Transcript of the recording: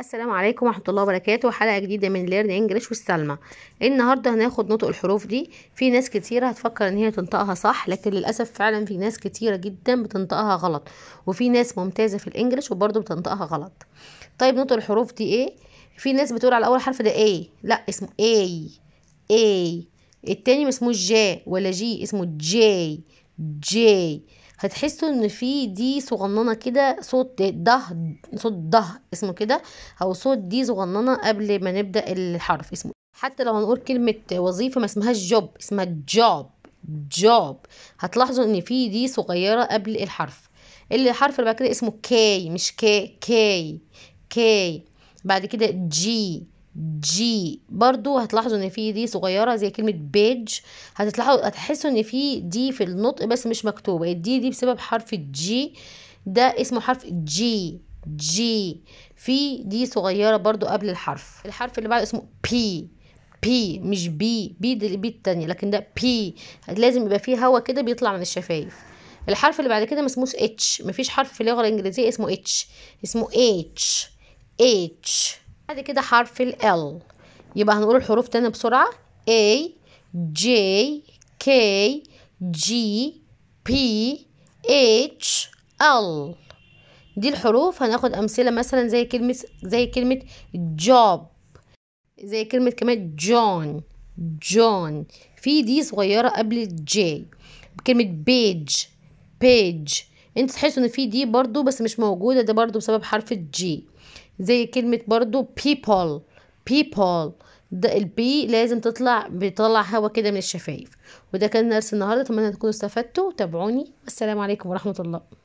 السلام عليكم ورحمه الله وبركاته حلقه جديده من ليرن انجلش والسلمى النهارده هناخد نطق الحروف دي في ناس كتيره هتفكر ان هي تنطقها صح لكن للاسف فعلا في ناس كتيره جدا بتنطقها غلط وفي ناس ممتازه في الانجليش وبرضه بتنطقها غلط طيب نطق الحروف دي ايه في ناس بتقول على اول حرف ده اي لا اسمه اي اي التاني اسمه جا ولا جي اسمه جي جي هتحسوا ان في دي صغننه كده صوت ده صوت ده اسمه كده او صوت دي صغننه قبل ما نبدا الحرف اسمه حتى لو هنقول كلمه وظيفه ما اسمهاش جوب اسمها جوب جوب هتلاحظوا ان في دي صغيره قبل الحرف اللي الحرف اللي بعد كده اسمه كاي مش كاي كاي كاي بعد كده جي جي برضو هتلاحظوا ان في دي صغيره زي كلمه بيج هتلاحظوا هتحسوا ان في دي في النطق بس مش مكتوبه الدي دي بسبب حرف الجي ده اسمه حرف جي جي في دي صغيره برضو قبل الحرف الحرف اللي بعده اسمه بي بي مش بي بي دي البي التانية لكن ده بي لازم يبقى فيه هوا كده بيطلع من الشفايف الحرف اللي بعد كده ما اتش مفيش حرف في اللغه الانجليزيه اسمه اتش اسمه اتش اتش بعد كده حرف ال L يبقى هنقول الحروف تاني بسرعة A J K G P H L دي الحروف هناخد أمثلة مثلا زي كلمة زي كلمة job زي كلمة كمان جون جون في دي صغيرة قبل الجي كلمة بيج بيج انت تحسوا ان في دي برضو بس مش موجودة ده برضو بسبب حرف الجي زي كلمة برضو people people ده البي لازم تطلع بيطلع هوا كده من الشفايف وده كان درس النهارده اتمنى تكونوا استفدتوا تابعوني السلام عليكم ورحمة الله